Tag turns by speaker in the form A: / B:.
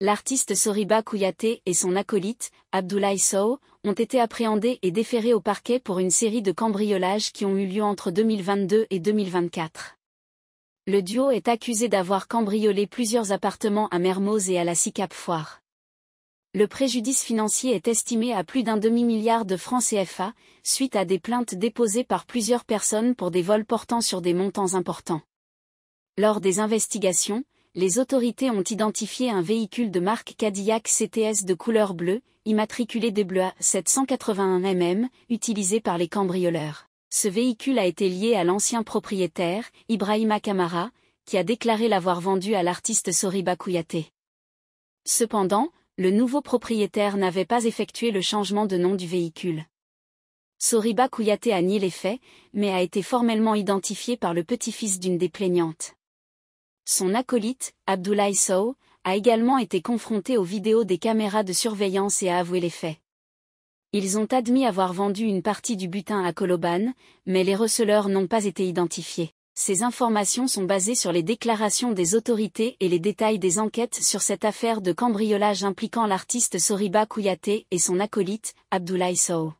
A: L'artiste Soriba Kouyaté et son acolyte, Abdoulaye Sow, ont été appréhendés et déférés au parquet pour une série de cambriolages qui ont eu lieu entre 2022 et 2024. Le duo est accusé d'avoir cambriolé plusieurs appartements à Mermoz et à la Sicap Foire. Le préjudice financier est estimé à plus d'un demi-milliard de francs CFA, suite à des plaintes déposées par plusieurs personnes pour des vols portant sur des montants importants. Lors des investigations, les autorités ont identifié un véhicule de marque Cadillac CTS de couleur bleue, immatriculé des Bleus 781 mm, utilisé par les cambrioleurs. Ce véhicule a été lié à l'ancien propriétaire, Ibrahima Kamara, qui a déclaré l'avoir vendu à l'artiste Soriba Kouyaté. Cependant, le nouveau propriétaire n'avait pas effectué le changement de nom du véhicule. Soriba Kouyaté a nié les faits, mais a été formellement identifié par le petit-fils d'une des plaignantes. Son acolyte, Abdoulaye Sow, a également été confronté aux vidéos des caméras de surveillance et a avoué les faits. Ils ont admis avoir vendu une partie du butin à Koloban, mais les receleurs n'ont pas été identifiés. Ces informations sont basées sur les déclarations des autorités et les détails des enquêtes sur cette affaire de cambriolage impliquant l'artiste Soriba Kouyaté et son acolyte, Abdoulaye Sow.